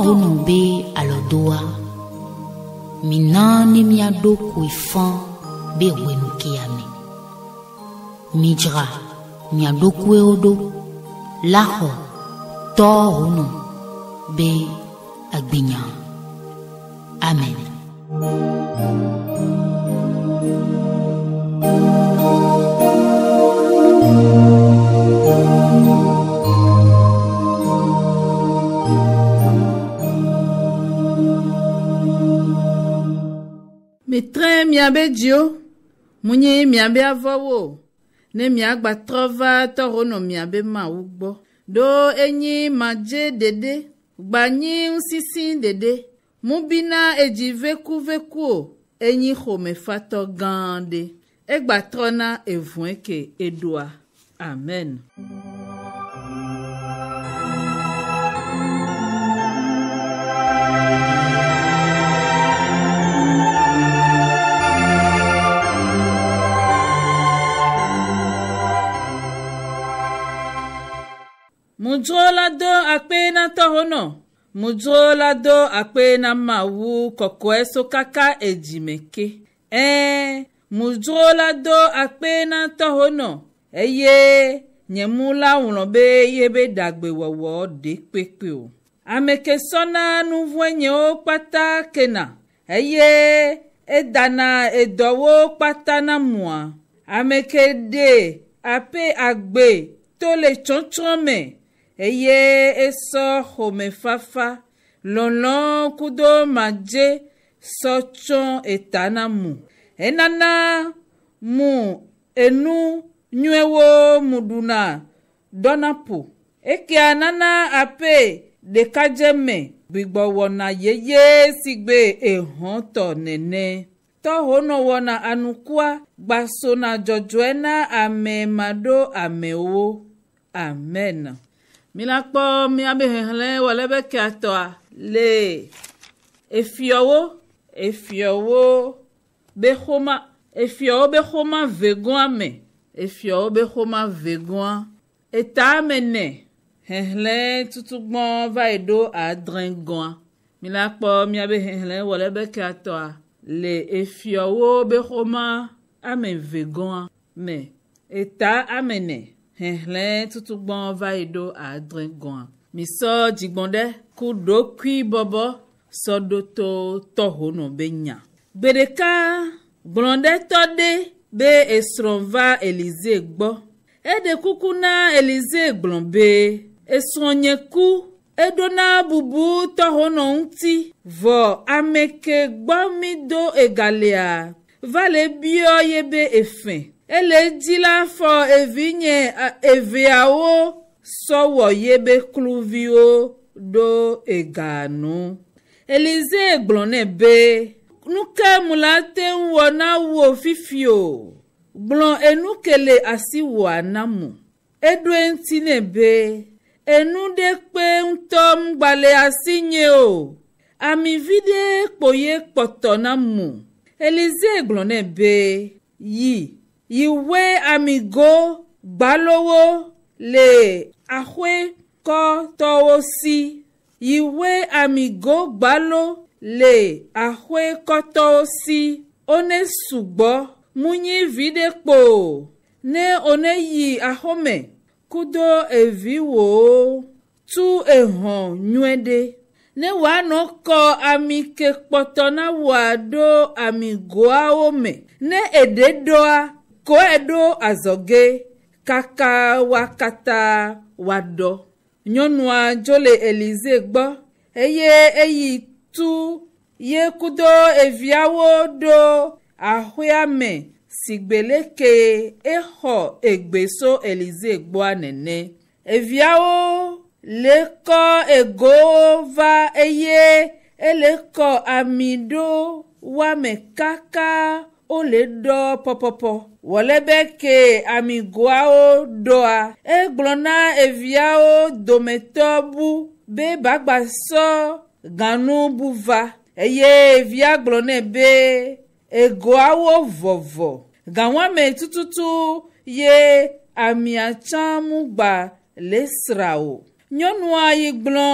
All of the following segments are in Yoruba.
Tɔɔwo nu be alɔdoa, mina ne miaɖo koe fã be wɔnukia me. Midzra miaɖokuiwo ɖo la xɔ tɔɔwo nu be agbenya. Amen. mitrɛ miabe dziwo munye miabe avɔwo ne miagba trɔ va tɔho nɔ miabe mawu gbɔ ɖo enyi madze ɖeɖe gbanyi ŋusisi ɖeɖe mubina edzi vekuveku o enyi xɔmefatɔ gã ɖe egba trɔna evue ke eɖoa amen. Mm -hmm. mudzo do akpe na mawu kɔkɔe so kaka edzime ke. ɛɛ do akpe na tɔho eye nyemu la ŋlɔ be de kpekpe o. ameke ke sɔna kpata kena eye edana edowo kpata na mua. ameke de ape agbe tole le tsɔtsɔ me. eye esɔ xomefafa lɔlɔ kudo madze sɔ tsɔ eta na mu enana mu enu nyuiewo mu ɖuna dɔna ƒo ekea nana aƒe ɖekadze me gbigbɔ wɔna yeye si gbe ehɔntɔ nene tɔhonɔ wɔna anukua gbasona dzɔdzɔe na ame maɖo amewo amen mílakpɔ míabe hehlẽ wɔ be keatɔa le efiɔwo efiɔwo be xoma efiɔwo be xoma vegɔa me efiɔwo be xoma eta etame ne hehlẽ tutugbɔn va yi ɖo adre gɔa mílakpɔ míabe hehlẽ wɔ be keatɔa le efiɔwo be xoma ame vegoa me eta ame ne hehle tutugbɔn va yi ɖo adre gɔa misɔ dzigbɔn ɖe ku ɖokui bɔbɔ sɔɖo to tɔhono be nya gbe ɖeka gblɔn ɖe tɔ ɖe be esrɔ̃ va elize gbɔ eɖe kuku na elize gblɔn be esrɔ̃ nye ku eɖona bubu tɔhono ŋuti vɔ ame gbɔ mi do egalia va le biɔ ye be efe ele dzila fɔ evinye eveawo sɔwɔ yebe kluviwo ɖo ega nu elize gblɔ nɛ be nuke mu la te ŋu wɔ na wo fifi o gblɔ enu kele asi wɔa na mu eɖo eŋuti nɛ be enu ɖe kpe ŋutɔ ŋugbale asi nye o ami vi ɖe kpo ye kpɔtɔ na mu elize gblɔ nɛ be yi yiwe amigo gbalowo le axwe kɔ tɔwo si yiwe amigo gbalo le axwe kɔ tɔwo si one sugbɔ munyi vi ɖe kpoo ne one yi axɔme kudo eviwo tu ehɔn nyuie ɖe ne woanɔ kɔ ami ke kpɔtɔ na ne eɖe ɖɔa koe ɖo azɔge kaka wa katã woaɖɔ. Nyɔnua dzo le Elize gbɔ eye eyi tu ye kudo eviawo ɖo aƒea me si gbeleke exɔ egbe so Elize gbɔa nene. Eviawo le kɔ egowo va eye ele kɔ ami ɖo woame kaka wole ɖɔ pɔpɔpɔ wɔle be ke amigoawo ɖoa egblɔ na eviawo dometɔ bu be bagbasɔ ganu bu va eye evia gblɔ nɛ be egoawo vɔvɔ gawame tututu ye amia tsã mu gba le sra o nyɔnua yi gblɔ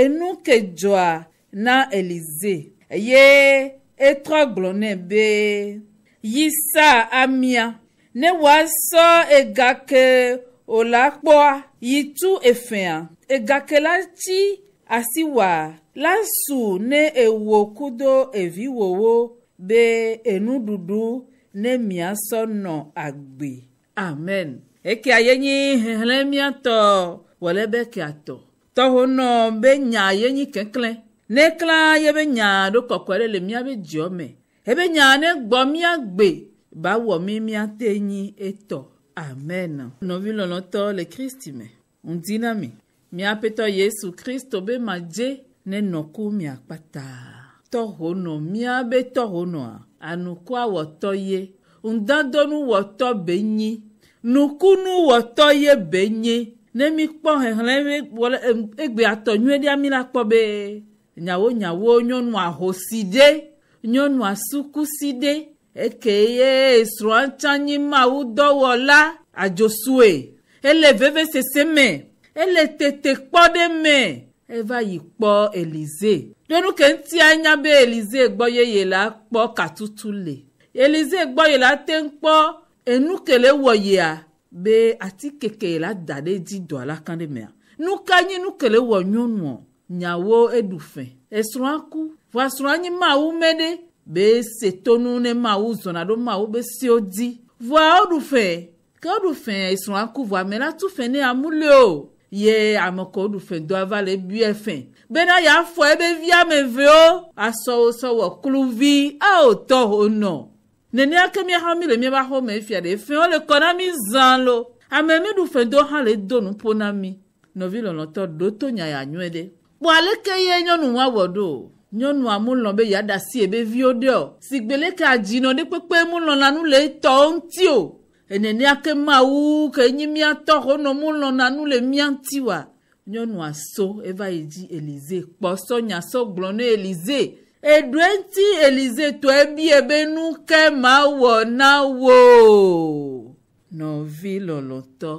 enu ke dzɔa na elize eye etrɔ gblɔ nɛ be yisa amia ne woasɔ egake wòla kpɔa yi tu efea egake la tsi asi wa la su ne ewo kudo eviwowo be enuɖuɖu ne miasɔ nɔ agbe amen ekia ye nyi hehlẽ miatɔ wòle be keatɔ tɔho nɔ be nya ye nyi keklẽ ne klã ye be nya ɖo kɔkɔe ɖe le miabe dziɔ me ebe nyaane gbɔ mía gbe ba wɔ mí míate nyi etɔ amen nɔvi lɔlɔtɔ le kristi me ŋdi na mi míaƒetɔ yesu kristo be madze ne nɔku miakpata tɔhonɔ míabe tɔhonɔa anukua wɔtɔ ye ŋdadɔnu wɔtɔ be nyi nukunu wɔtɔ ye be nyi ne mi kpɔ hehlẽ egbea tɔ nyuie ɖia mi la kpɔ be nyawo nyawo nyɔnu ahosi ɖe nyɔnua sukuside eke ye srɔ̃a tsanyimawu dɔwɔla adzosue ele vevesese me ele tete kpɔ ɖe me eva yi kpɔ elize ɖenu ke ŋutia nya be elize gbɔ yeye la kpɔ katutu le elize gbɔ ye la te ŋu kpɔ enu ke le wɔ yea be atikeke la da ɖe dzi dɔ la kan ɖe mea nu ka nyi nu ke le wɔ nyɔnua nyawo eɖu fɛ esrɔ̃a ku voasura nyi mawu me ɖe be se tonu ne mawu zɔna ɖo mawu be se wo di voa woɖu fɛ ke woɖu fɛ esrɔ̃a ku voa me la tu fɛ ne amule o ye ame ko woɖu fɛ do ava le bia fɛ bena ya fɔ ebe vi ame evewo asɔwo sɔwɔ kluvi ao tɔ ho nɔ nenea ke mia hã mi le mia ba xɔ me fia ɖe fɛ wole kɔ na mi zã lo ame mi ɖu fɛ do hã le do nu ƒo na mi nɔvi lɔlɔtɔ ɖo to nya ya nyuie ɖe kpɔ aleke ye nyɔnu ma wɔ ɖo o nyɔnua mulɔ be yeaɖa si ebe viwo ɖe o sigbele ka dzinɔ ɖe kpekpe mulɔna nu le etɔ ŋuti o enenia ke mawu ke nyi miatɔ xɔnɔ mulɔna nu le mianti wa nyɔnua so eva yi dzi elize kpɔ sɔnyasɔ gblɔ ne elize eɖoe ŋuti elize tɔe bie be nu ke ma wɔ na wo nɔvi lɔlɔtɔ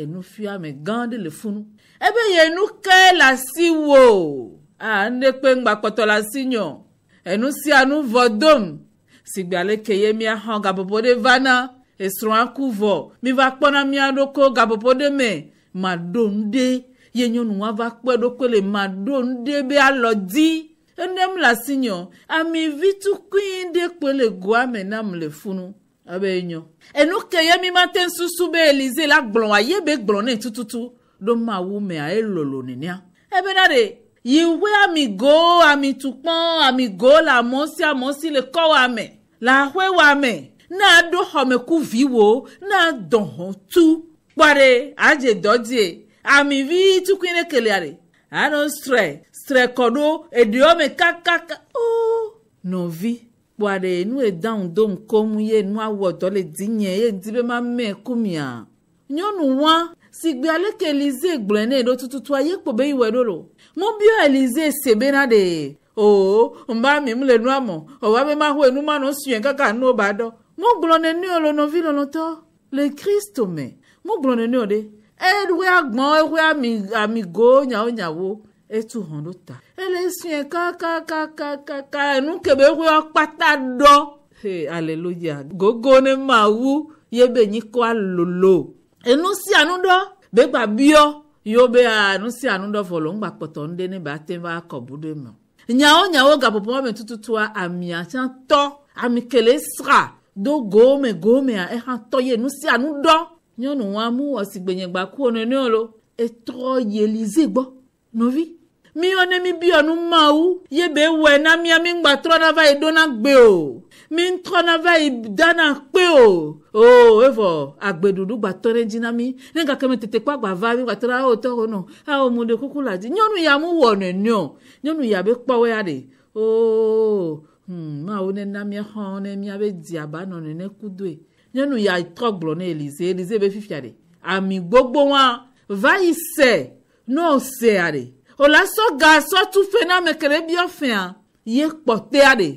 enufiame gã aɖe le funu ebe ye nu ke le asi wo a nekpe mgbakpọtọla sinyo enusianu vodom sigbaleke ye mia hɔn gabobo de vana esrɔ̃aku vɔ miva na mia ɖoko gabobo de me ma ɖo nu de ye nyɔnu wa va kpɔ eɖokui le ma ɖo nu de be alɔ di enem la asi nyɔ ami vi tukui de kpe le goa me nam le funu ebe nyɔ enuke ye mi ma te susu be elize la gblɔ wa ye be gblɔ ne tututu ɖo mawu mea elolo nenea ebena de yiwe amigo amitụkpọ amigo la amosi amosi le kọwame la hwewame na-adụ homekuviwo na-adọhọ tu kpare ajedodie amivi tukwine keleare ano stre stre kọdo ediome kakaka o novi kpare nu edahun dom komu ye nu awọ dọle dinye ye dibe ma mee kumia nyɔnu wa si gbe ale ke elize gblɔe nɛ ɖo tututu aye kpo be yiwɔe ɖo lo mo bia elize se bena ɖe o mba mi mu le nua mɔ ɔwɔ be ma ho enu ma nɔ suɛ kaka nuwo ba dɔ mo gblɔ ne neo lo nɔvi lɔlɔtɔ le kristo me mo gblɔ ne neo ɖe eɖoe agbɔn eɖoe ami amigo nyawo nyawo etu hɔn ɖo ta ele suɛ kakakakaka enu kebe eɖoe kpata ɖɔ he aleluya gogo ne ma wu ye be nyi kɔ alolo enusi anudo be bio yobe anusi anudo volo ngba kpɔtɔ ŋde ne ba te va kɔbudo mɔ nyawo nyawo gaƒoƒo wɔme tututua amia tsã tɔ ami kele sra do gome gomea ehã tɔ ye nu sia nu dɔ nyɔnu wa mu wɔ si gbenyegba ku wo nɔnɔewo lo etrɔ yelize gbɔ nɔvi mi one mi bi ɔnu mawu ye be wɔɛ e na mia mi ŋgba trɔ na va yi ɖo na gbe o mi ŋtrɔ na va yi da na kpe o o evɔ agbeɖuɖu gba tɔ ɖe dzi na mi ne gake mi tete kpa gba va mi gba tɔ ɖe awo ah, tɔ ko awo ah, mu de kuku la dzi nyɔnu ya mu wɔ nene o nyɔnu ya be kpɔwɛ ya de o hmm, mawu ne na mia xɔ ne mia be di aba nɔ nene kudoe nyɔnu ya trɔ gblɔ ne elize elize be fifia de ami gbogbo wa va yi se n'o se ya de wòle sɔga sɔtufe na ame kele bia fia ye kpɔtea de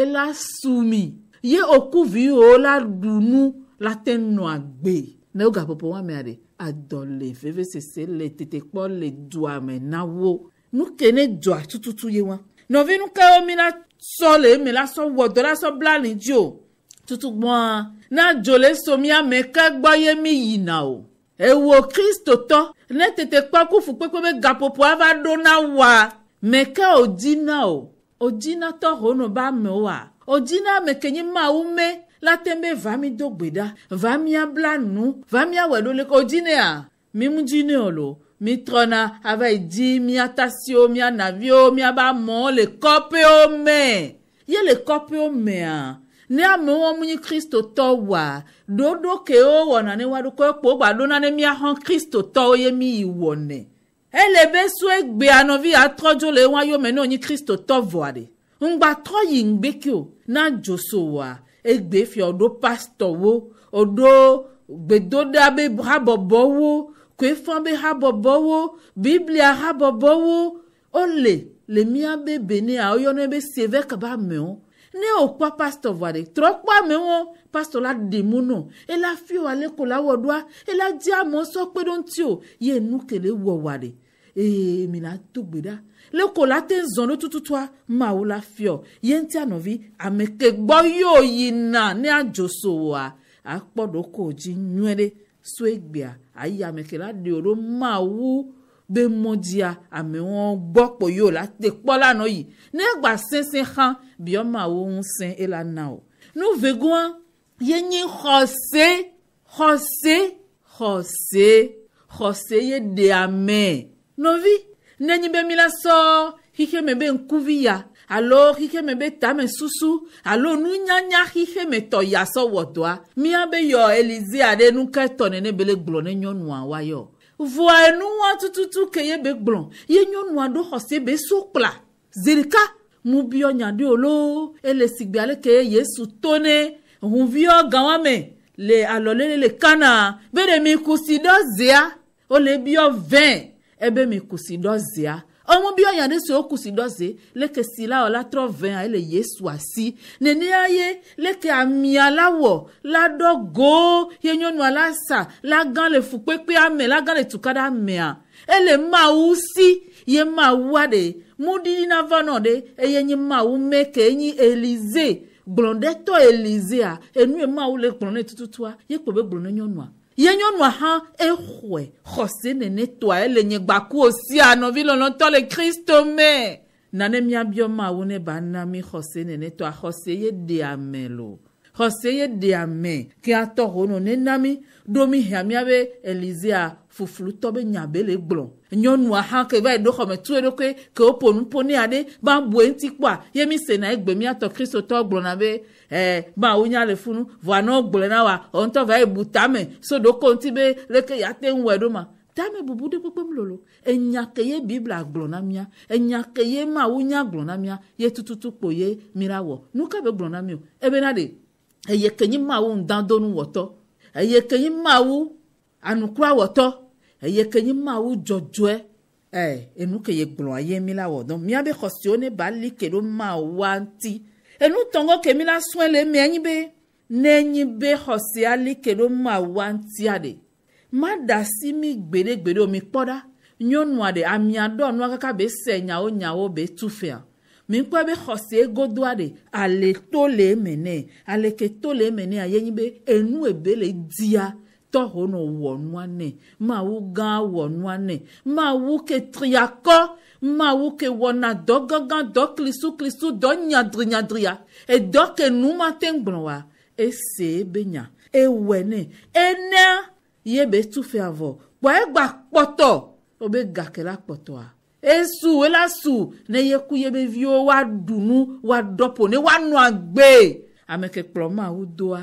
ela sumi ye okuviwo la ɖunu la te nɔ agbe ne wo gaƒoƒo wa mea de adɔ le vevesese le tetekpɔ le dua me na wo nu ke ne dua tututu ye wa nɔvi nu ke wo mi la sɔ le eme la sɔ wɔ dɔ la sɔ bla ni dzi o tutugbɔa na dzo le somia me ke gbɔ ye mi yina o ewo kristotɔ ne tete kpɔ kufu kpekpe be gaƒoƒo ava ɖo na wa me ke o dzina o o dzina tɔ ho no be amewoa o dzina ame ke nye mawu me la te be va mi do gbe ɖa va mia bla nu va mia wɔe ɖo le ko o dzinea mi mu dzinɛ o lo mi trɔna ava yi di mia tasiwo mia naviwo mia be amewo le kɔƒewo me ye le kɔƒewo mea ne amewo menye kristotɔwoa ɖoɖo kewo wɔna ne woaɖokɔ ekpo gbaɖona ne miahɔ kristotɔwo ye mi yi wɔnɛ ele be sue gbea nɔvi atrɔ dzo le wa yome ne wonye kristotɔ vɔa ɖe ŋgbatɔ yi ŋgbe na dzoso wɔa egbe fia oɖo pastɔwo oɖo gbedoɖa be habɔbɔwo koe fɔ be habɔbɔwo biblia habɔbɔwo ole le mía be benea woyɔna be seveka be amewo ne wòkpɔ pastɔ vɔ aɖe trɔ kpɔ amewo pastɔ la ɖe mo nɔ ela fi wo ale ko la wɔ ɖoa ela di amewo sɔ kpe ɖo ŋuti o ye nu kele wɔwɔ aɖe eye mi la do gbe ɖa le ko la te zɔn ɖo tututua mawo la fiɔ ye ŋutia nɔvi ame ke gbɔ yio yina ne adzoso woa akpɔ ɖo ko dzi nyuie ɖe soe gbea ayi ame ke la ɖe o ɖo mawu be mɔdia amewo gbɔkpɔ yi o la te kpɔ la nɔ yi ne gba sese hã biɔmawo ŋusẽ ela na o nu vegoa ye nye xɔse xɔse xɔse xɔse ye ɖe ame nɔvi nenyi be mi la sɔ xixe me be ŋkuvi ya alo xixe me be tame susu alo nunyanya xixe me tɔ yasɔ wɔ doa mía be yɔ elize aɖe nuke tɔ nene bele gblɔ ne nyɔnua wa yɔ voa nuwa tututu ke ye be gblɔ ye nyɔnu aɖewo xɔse be so kpla zirika mubiɔ nya ɖi o lo ele sigbe ale ke yesu to ne ʋuviɔ gawa me le alɔlele le kana be ɖe mi kusi ɖɔ zea wole biɔ vɛn ebe mi kusi ɖɔ zea ɔmo bi ɔyane so okusi dɔze leke si la ɔla trɔ vɛn a ele yesu asi nenia ye leke amia la wɔ la dɔ goo ye nyɔnua la sa la gã le fu kpekpea me la gã le tuka ɖe amea ele mawu si ye mawua de muɖiɖi na va nɔ de eye nye mawu me ke enyi elize gblɔɖetɔ elizea enu ye mawu le gblɔ ne tututua ye kpɔ be gblɔ ne nyɔnua ye nyɔnua hã exɔe xɔse nenetɔa ele nye gbakuo sia nɔvi lɔlɔtɔ le kristo me nane miabiɔ mawu ne ba na mi xɔse nenetɔa xɔse ye ɖe ame lo xɔseye ɖea me ke atɔ ho no ne mi ɖo mi hia mia be elizea fufulutɔ be nya be le gblɔ nyɔnua hã ke va yi ɖo xɔme tu eɖokui ke woƒo nu ƒo aɖe ba bue ŋuti kpɔa ye mi sena egbe miatɔ kristotɔ gblɔna be ɛɛ ba wo nya le funu vɔa ne wogblɔe na wa o ŋutɔ va yi bu tame so ɖo ko ŋuti be leke ya te ŋu wɔe ɖo ma tame bubu ɖe kpekpem lolo enya ke ye bibla gblɔ na mia enya ke ye mawu nya gblɔ na mia ye tututu kpo ye mi la wɔ nu be gblɔ na mi o ebe na de eye kenyi mawu ndadonu wɔtɔ eye kenyi mawu anukura wɔtɔ eye kenyi mawu dzɔdzɔe ɛɛ eh, enu ke ye gblɔa ye mi la wɔ dɔn miabe xɔ siwo ne ba li ke ɖo mawa ŋti enu tɔngɔ ke mi la sɔɛ le mia nyi be ne nyi be xɔ sia li ke ɖo mawa ŋtia de ma da si mi gbeɖegbeɖe o mi kpɔ ɖa nyɔnua de amia ɖɔ nua kaka be se nyawo nyawo be tu fia minkpɔ be xɔse godoa ɖe ale to le eme nɛ ale ke to le eme nɛ ayenyi e be enu ebe le dia tɔho nɔ wɔ nua nɛ mawu gã wɔ nua nɛ mawu ke triakɔ mawu ke wɔna dɔ gãgã dɔ klisuklisu dɔ nyadrinyadria edɔ ke nu ma te gblɔ wa ese be nya ewɛ nɛ enea e ye be tufe avɔ kpɔ egba kpɔtɔ obe gake la kpɔtɔa esu elasu ne yeku yebeviwo wa woaɖɔpo ne woanɔ agbe amekekplɔ mawu doa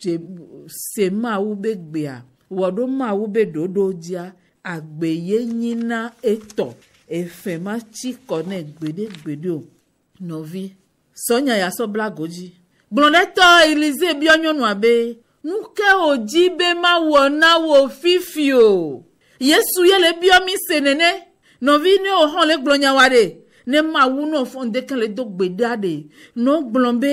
dze se mawu be gbea wɔɖo mawu be ɖoɖo dzia agbe ye nyina etɔ efe ma tsi kɔ ne gbeɖe gbeɖe o nɔvi sɔnya ya sɔ bla godzi gblɔɖetɔ elize biɔ nyɔnua be nuke wòdzi be mawɔ na wò fifi o yesu ye le biɔ mi se nene nɔvi ne wo hɔn le gblɔ nyawa ɖe ne mawu ne wofɔ ŋdeke le do gbe ɖa ɖe ne wogblɔ be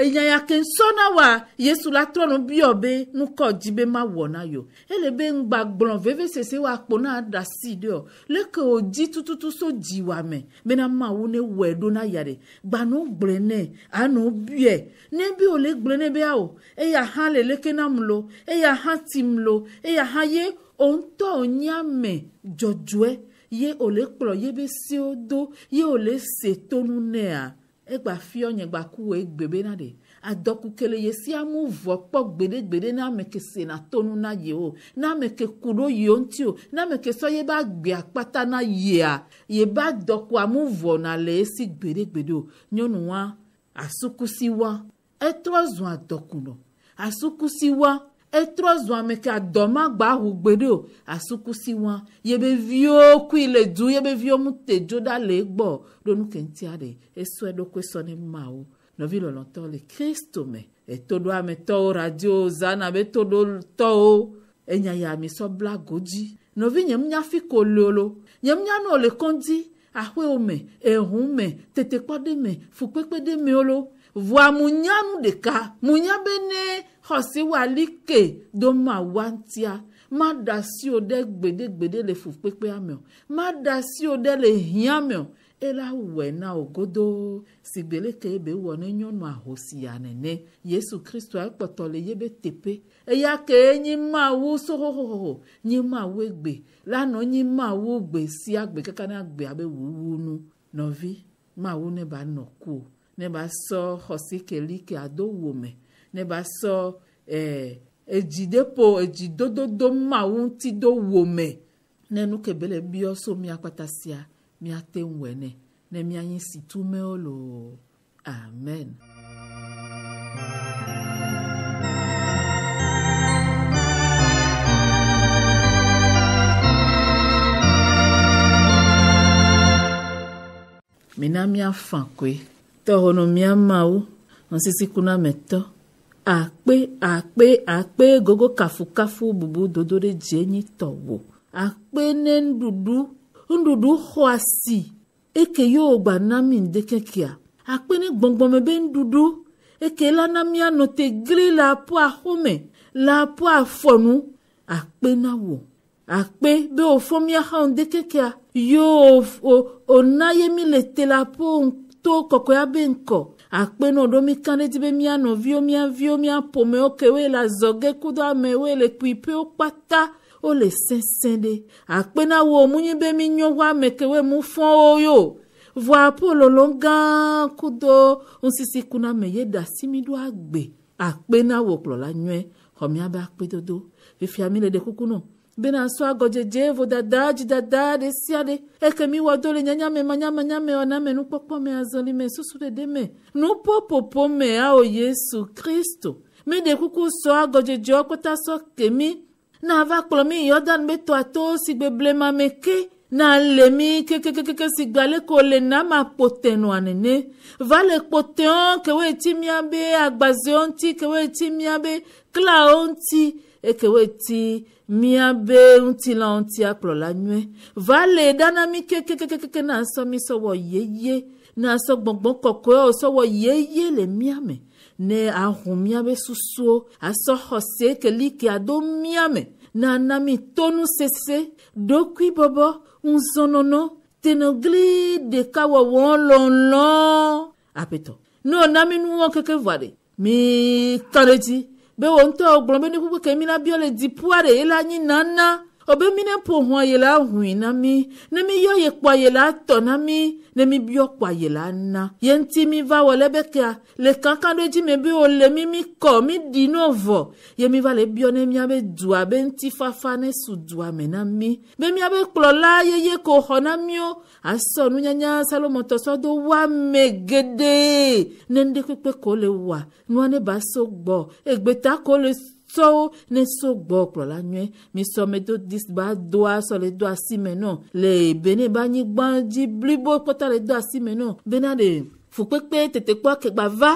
enya e ya ke nsɔ wa yesu la trɔ nu biɔ be nukɔ dzi be ma wɔ na yo ele be ŋgba gblɔ vevesese wa kpo na ɖa si ɖe o leke o dzi tututu so dziwa me bena mawu ne wɔe ɖo na ya ɖe gba no gblɔe nɛ ano biɛ ne bi o le gblɔe ne be awo eya hã le leke nam lo eya hã tim lo eya hã ye o ŋutɔ o nya me dzɔdzɔe ye wòle kplɔ ye be siwo do ye wòle se tonu nɛa egba fiɔ nye gba ku wo egbe bena de adɔku ye sia mu vɔ kpɔ gbeɖegbeɖe na ame ke sena tonu na ye o na ame ke ku ɖo yewo ŋuti o na ame ke sɔ ye ba gbea kpata na yea ye ba dɔkua mu vɔ na le esi gbeɖegbeɖe o nyɔnu wa asukusi wa etrɔ zɔ adɔku nɔ asukusi wa etrɔ zɔ ame ke adɔ ma gba aho gbe ɖe o asukusi wa ye be viwo kui le du ye be viwo mu dzo ɖa le egbɔ ɖo nu kentia ɖe esɔe ɖokui sɔ ne mawo nɔvi lɔlɔtɔ le kristo me etoɖoametɔwo radio zana be toɖotɔwo enya ya amisɔ bla godzi nɔvi nye munyafi ko leolo nye munyanu ole kɔndi aƒewo me ehun me tetekpɔ ɖe me fukpekpe ɖe me wo voa munyanu ɖeka munya be ne xɔsi wali ke doma wantia ma da si wo ɖe gbeɖegbeɖe le fukpekpea me o ma da si wo ɖe le hiã me o ela wɔe na wo godoo si gbele ke ebe wɔ ne nyɔnu ahosia nene yesu kristu ekpɔtɔ le yebe teƒe eya ke nyi mawu sohohoho nyi mawu egbe lanɔ nyi mawu gbe sia gbe kaka na gbe abe wuwu nu nɔvi mawu ne ba nɔ ku o ne ba sɔ xɔsi keli ke ado wome ne ba sɔ ɛɛ edzidepo eh, edzidododo mawu ŋuti do wome ne nu ke bele biɔ so miakpata sia miate ŋu ene ne mianyi si tumewo loo amen. mina miafa koe tɔwɔnɔmiamawo ŋsisikunamɛtɔ akpe akpe akpe gogo kafukafu bubu dodo ɖe dzie nyi tɔwò akpe ne nuɖuɖu nuɖuɖu xɔasi eke yi wo gba na mi ŋdeke kia akpe ne gbɔngbɔme be nuɖuɖu eke la na mi anɔ te gli le aƒe axɔme le aƒe afɔnu akpe na wò akpe be wòfɔ mia xa ŋdeke kia yo o o na ye mi le te le aƒe ŋku to kɔkɔya be ŋkɔ akpenɔ ɖo mi kan ɖe dzi be mía nɔviwo mía viwo mía ƒomewo kewoe le azɔge kudo amewoe le kpuiƒewo kpata wole sese ɖe akpena wo munyi be mi nyɔ ʋɔ ame kewoe mu fɔwo yo vɔa ƒo lolɔ gã kudo ŋusisi kuna me ye ɖasi mi ɖo agbe akpena wo kplɔla nyɔe xɔ mía be akpedodo fifia mi le ɖe kuku nɔ no bena-asu agọdzedzie evo dada dzidada ɖe sia ɖe eke mi wɔ do le nyanyame manyamanyame wɔname nukpɔkpɔ me azɔli me susu ɖeɖe me nuƒoƒoƒo me awo yesu kristo mi ɖe kuku sɔ agɔdzedzewo kpɔta sɔ kemi na va kplɔ mi yɔdan be tɔa to si gbeblema me ke na le mi kekekeke si gbalẽ ko le na ma kpote nua nene va le kpotewo kewo eti mia be agbazewo ŋuti kewo eti mia be klawo ŋuti ekeweti miabe ŋutilã ŋuti akplɔla nyuie va le ɖana mi kekekekeke na sɔ mi sɔwɔ yeye na sɔ gbɔgbɔ kɔkɔewo sɔwɔ yeye le miame ne ahu miabe susuwo asɔ xɔse kelike ado miame na na mi tonu sese ɖokui bɔbɔ ŋuzɔnɔnɔ tenogli ɖeka wɔwɔ lɔlɔ aƒetɔ ne o na mi nuwɔ keke vɔ ɖe mi kan ɖe dzi be wo ŋutɔ gblɔm be ne ƒuƒu ke mina bio le di ƒua ɖe ye la nyi nana obemine po ho ayela hui na mi na mi yo ye po ayela to na mi na mi bi opo ayela na ye nti mi va wole bekia le kankan doji me bi o le mi mi ko mi di no vo ye mi va le bi one mi abe dua be nti fafa ne su dua me na mi be mi abe kplo la ko ho na mi o aso nu salomo to do wa me gede ne nde pepe ko le wa nu ne ba so gbo egbeta ko le tɔwo ne sogbɔ kplɔ la nyuie misɔmedodis ba do asɔ le do asime nɔ le bene ba anyigba dzi blibo kpɔtɔ le do asime nɔ bena le fukpekpe tetekpɔ kegba va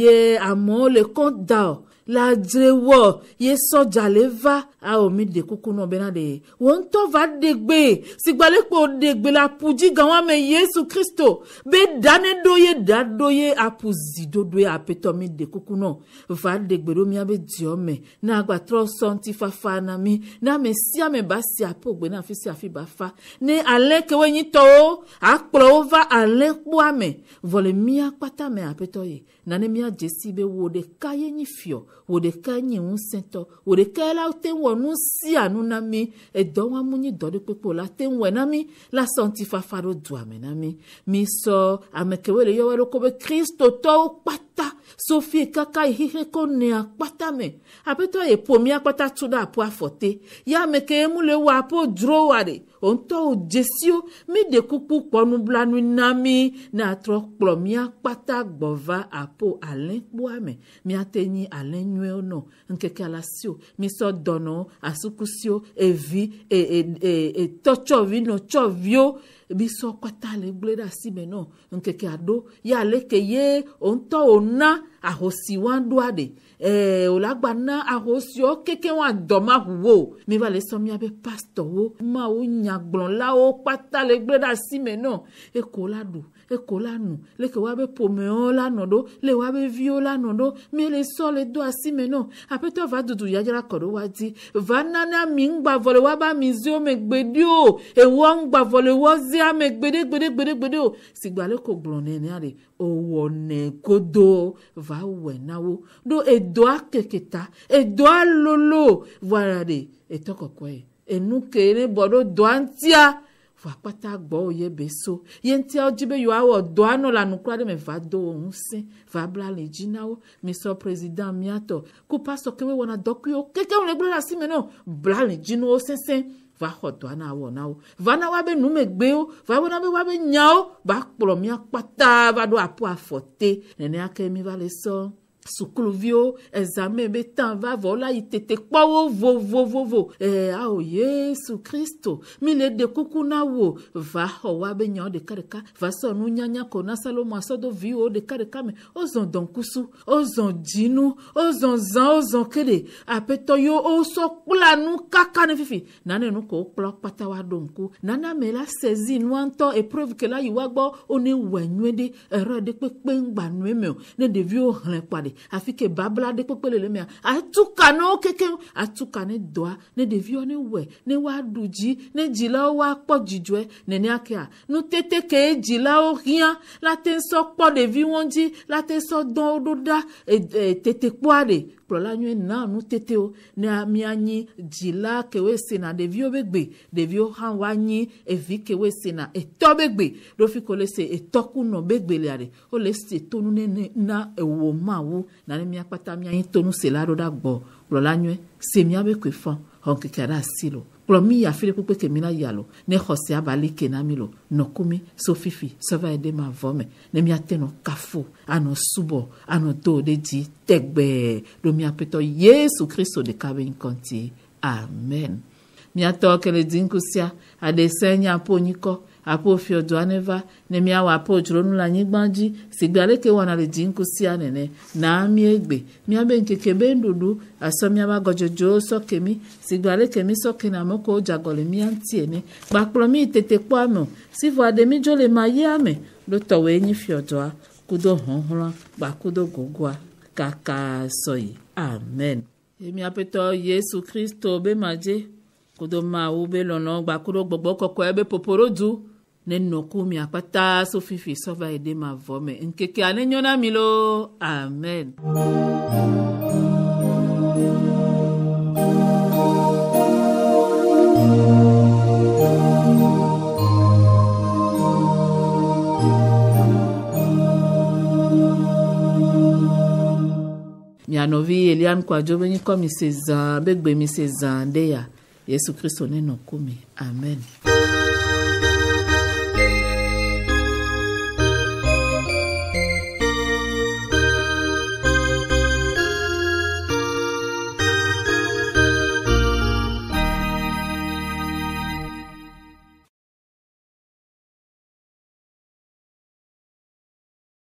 ye amewo le kɔn da o ladzrewɔ ye sɔdza le va awo mi de kuku nɔ bena de wo ŋutɔ va degbe sigbalekpo degbe le apudzi gawame yesu kristo be dane ɖo ye da ɖo ye apu zi ɖoɖoe aƒetɔ mi de kuku nɔ va degbe ɖo miabe diɔ me na agbatrɔ sɔŋtifafa na mi na ame sia me ba si aƒo gbe na afi sia afi ba fa ne ale kewo nyitɔwo akplɔ wo va ale kpoa me vɔ le mía kpata me aƒetɔ ye nane mía dzesi be wo ɖeka ye nyi fiɔ wò ɖeka nyi ŋusẽtɔ wò ɖeka la te wɔ nu sia nu na mí edɔ wa mu nyi dɔɖikpekpe la te wɔe na mí la sɔ ŋutifafa ɖo dua me na mí mi sɔ ame kewo le yɔwɔ ɖo ko be kristotɔwo kpata akpata sofie kaka yi xixe ko ne akpata me aƒetɔ yi ƒomi akpata tu ɖe aƒo afɔte ya ame ke emu le wɔ aƒo dzro wa o ŋutɔ o dzesiwo mi ɖe kuku kpɔ nublanui na mi ne atrɔ kplɔ mi akpata gbɔ va aƒo alẽkpoa me miate nyi alẽ nyuiwo nɔ nkeke ala si o misɔ dɔnɔ asukusiwo evi e e e e tɔtsɔvi nɔ tsɔviwo. No, bisɔ kɔta le gblẽ ɖe asi me nɔ nkeke aɖo ya leke ye ŋutɔ wòna ahosiwa ɖoa ɖe ee wòla gba na ahosiwo keke wọn adɔmaʋuwo miva le sɔ miabe pastɔwo mawo nyagblɔlawo kpata le gblẽ ɖe asi me nɔ eko la ɖu eko la nu leke woabe ƒomewo la nɔ ɖo le woabe viwo la nɔ ɖo mi le sɔ le do asime nɔ aƒetɔ va dudu yadzra kɔ ɖo woadi va nana mi ŋgbavɔ le woabe amiziwo me gbeɖi o ewɔ ŋgbavɔ le wɔzia me gbeɖe gbeɖe gbeɖe gbeɖe o sigba le ko gblɔ nenea le owɔ ne godo va wɔe na wo ɖo edoa keke ta edoa lolo voila de etɔ kɔkɔe enu ke ne bɔ ɖo doa ŋtia va kpata gbɔwo ye be so ye ŋutia dzi be yewoawɔ dɔa nɔ le anukura ɖe me va do wo ŋusẽ va bla le dzi na wo misɔ president miatɔ ku pastor ke wewɔna dɔkuiwo keke wo le gblẽ ɖe asi me nɔ bla le dzi na wo sesẽ va xɔ dɔa na wɔ na wo va na woabe numegbewo va be na be woabe nyawo va kplɔ mia kpata va ɖo aƒo afɔte nenea ke mi va le sɔɔ. So. Sukuluviwo ezame be tan va vɔ la yi tete kpɔwo vovovovo ɛɛ eh, awo Yesu Kristo mi le de kuku na wo va xɔ wa be nyawo ɖekaɖeka va sɔ nunyanya ko na Salomo asɔdo viwo ɖekaɖeka me wozɔn dɔnkusu wozɔn dzinu wozɔn zan wozɔn kele aƒetɔ yiwo wosɔ kpla nu kaka ne fifi nane nu ko wokplɔ kpata wa ɖo ŋku nana me la sezi nua ŋutɔ eprove ke la yi wa gbɔ wo ne wɔe nyuie ɖe ɛrɔ ɖe kpekpe ŋgba nue me o ne ɖeviwo hlẽ kpa ɖe afi ke babla ɖe kpekpe le le mea atuka na wo keke atuka ne dɔa ne ɖeviwo ne wɔe ne woaɖu dzi ne dzilawo woakpɔ dzidzɔe nenea kea nutete ke dzilawo e hiã la te sɔ kpɔ ɖeviwo dzi la te sɔ dɔ wo ɖo ɖa e, e, tetekpoa ɖe kplɔla nyuie na nutetewo ne mianyi dzila kewoe sena ɖeviwo be gbe ɖeviwo hã woanyi evi kewoe sena etɔ be gbe ɖofi ko le se etɔkunɔ be gbe lia ɖe wole se tonu ne na ewɔ ma wo nane mía kpata mía nyi to nu sela ɖo ɖa gbɔ kplɔ la nyuie se mía be koe fɔn xɔ nkeke ɖe asi lo kplɔ mi yi ɖe kpekpe ke mi na yia lo ne xɔse abali ke na mi lo nɔ ku mi so fifi sɔva yi ɖe ma vɔ me ne miate nɔ kafo anɔ subɔ anɔ do ɖe dzi tɛgbɛɛ ɖo miaƒetɔ yesu kristu ɖeka be ŋkɔnti amen miatɔ kele di ŋkusia aɖe se nya po nyikɔ apo ofi ọdụ aneva na-eme awa apa ojuru n'ụlọ anyị gbaji sigbaleke wanarị ji nkụsi ya nene na amị egbe mịabe nke kebe ndụdụ asọmịaba gọjọjọ sọkemi sigbalekemi sọke na moko jagọlị mịa ntị ene kpakpọrọmi tete kpọ amụ sivu ademijole ma yi amị lụtọwa enyi fi ọdụ a kudo hụhụrụ kpakudo gụgụ a kaka sọyi amen èmi apẹtọ yéésù kristo bẹ́ẹ̀ máa jẹ́ kódó máa wú bẹ́ẹ̀ lọ́nà gbàkúrò gbogbo ne nɔku miakpata so fifi sɔva yi de ma vɔ me nkeke ane nyo mi lo amen. mianɔvi elian kwadzo be nyi kɔ mi se zã be gbe mi se zã de ya yesu kristu ne nɔku mi amen. amen.